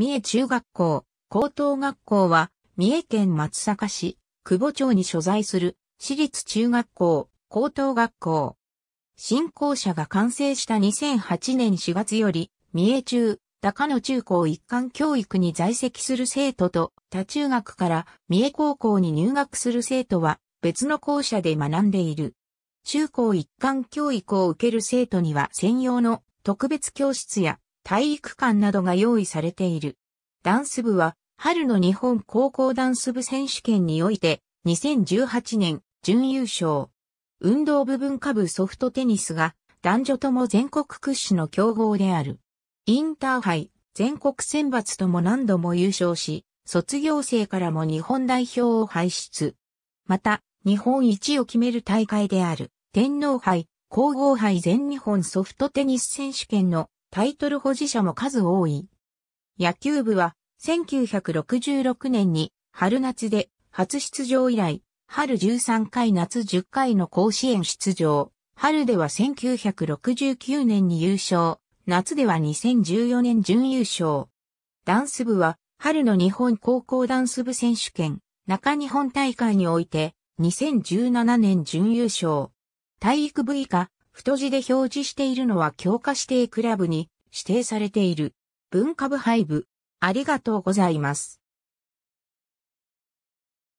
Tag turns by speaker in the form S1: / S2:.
S1: 三重中学校、高等学校は、三重県松阪市、久保町に所在する、私立中学校、高等学校。新校舎が完成した2008年4月より、三重中、高野中高一貫教育に在籍する生徒と、他中学から三重高校に入学する生徒は、別の校舎で学んでいる。中高一貫教育を受ける生徒には専用の特別教室や体育館などが用意されている。ダンス部は、春の日本高校ダンス部選手権において、2018年、準優勝。運動部分下部ソフトテニスが、男女とも全国屈指の強豪である。インターハイ、全国選抜とも何度も優勝し、卒業生からも日本代表を輩出。また、日本一を決める大会である、天皇杯、皇后杯全日本ソフトテニス選手権のタイトル保持者も数多い。野球部は1966年に春夏で初出場以来、春13回夏10回の甲子園出場。春では1969年に優勝、夏では2014年準優勝。ダンス部は春の日本高校ダンス部選手権、中日本大会において2017年準優勝。体育部以下、太字で表示しているのは強化指定クラブに指定されている。文化部配部、ありがとうございます。